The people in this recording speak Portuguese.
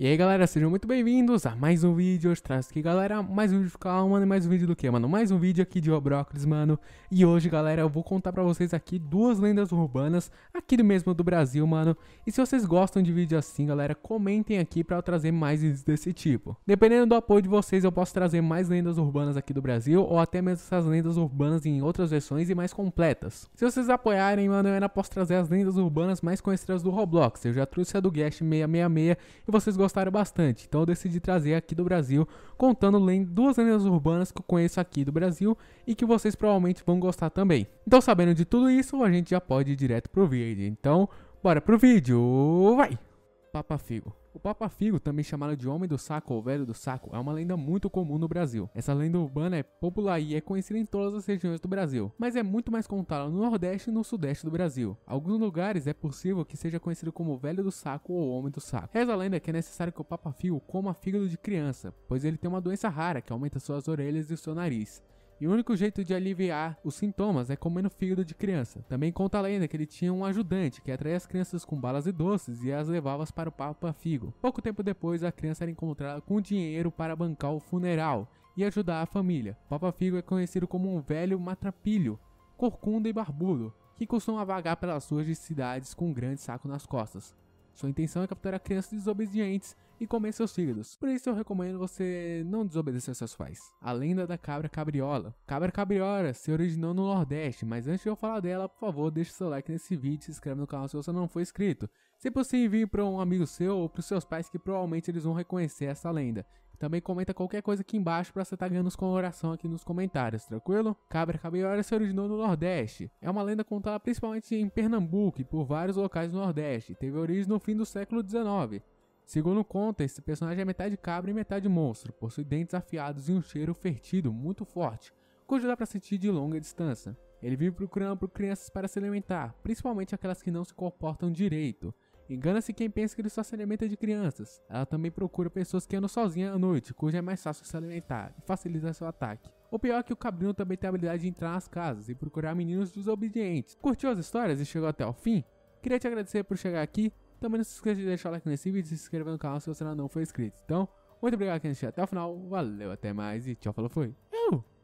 E aí galera, sejam muito bem-vindos a mais um vídeo, hoje traz aqui galera, mais um vídeo, calma, mano, né? mais um vídeo do que, mano? Mais um vídeo aqui de Obrócolis, mano, e hoje galera eu vou contar pra vocês aqui duas lendas urbanas aqui do mesmo do Brasil, mano, e se vocês gostam de vídeo assim galera, comentem aqui pra eu trazer mais vídeos desse tipo. Dependendo do apoio de vocês eu posso trazer mais lendas urbanas aqui do Brasil, ou até mesmo essas lendas urbanas em outras versões e mais completas. Se vocês apoiarem, mano, eu ainda posso trazer as lendas urbanas mais conhecidas do Roblox, eu já trouxe a do Guest 666 e vocês gostam gostaram bastante, então eu decidi trazer aqui do Brasil, contando duas lendas urbanas que eu conheço aqui do Brasil e que vocês provavelmente vão gostar também. Então, sabendo de tudo isso, a gente já pode ir direto pro vídeo. Então, bora pro vídeo, vai! Papa Figo. O Papa Figo, também chamado de Homem do Saco ou Velho do Saco, é uma lenda muito comum no Brasil. Essa lenda urbana é popular e é conhecida em todas as regiões do Brasil, mas é muito mais contada no Nordeste e no Sudeste do Brasil. Alguns lugares é possível que seja conhecido como Velho do Saco ou Homem do Saco. Reza a lenda que é necessário que o Papa Figo coma fígado de criança, pois ele tem uma doença rara que aumenta suas orelhas e seu nariz. E o único jeito de aliviar os sintomas é comendo fígado de criança. Também conta a lenda que ele tinha um ajudante que atraía as crianças com balas e doces e as levava para o Papa Figo. Pouco tempo depois, a criança era encontrada com dinheiro para bancar o funeral e ajudar a família. Papa Figo é conhecido como um velho matrapilho, corcunda e barbudo, que costuma vagar pelas ruas de cidades com um grande saco nas costas. Sua intenção é capturar crianças desobedientes e comer seus fígados. Por isso eu recomendo você não desobedecer seus pais. A lenda da cabra cabriola. Cabra cabriola se originou no Nordeste, mas antes de eu falar dela, por favor, deixe seu like nesse vídeo e se inscreve no canal se você não for inscrito. Se possível, envie para um amigo seu ou para os seus pais que provavelmente eles vão reconhecer essa lenda. Também comenta qualquer coisa aqui embaixo pra você estar tá ganhando os comemoração aqui nos comentários, tranquilo? Cabra Cabiora é se originou no Nordeste. É uma lenda contada principalmente em Pernambuco e por vários locais do Nordeste. Teve origem no fim do século XIX. Segundo conta, esse personagem é metade cabra e metade monstro, possui dentes afiados e um cheiro fertido muito forte, cujo dá para sentir de longa distância. Ele vive procurando por crianças para se alimentar, principalmente aquelas que não se comportam direito. Engana-se quem pensa que ele só se alimenta de crianças. Ela também procura pessoas que andam sozinha à noite, cuja é mais fácil se alimentar e facilitar seu ataque. O pior é que o cabrinho também tem a habilidade de entrar nas casas e procurar meninos desobedientes. Curtiu as histórias e chegou até o fim? Queria te agradecer por chegar aqui. Também não se esqueça de deixar o like nesse vídeo e se inscrever no canal se você ainda não for inscrito. Então, muito obrigado por assistir até o final. Valeu, até mais e tchau, falou, fui. Eu!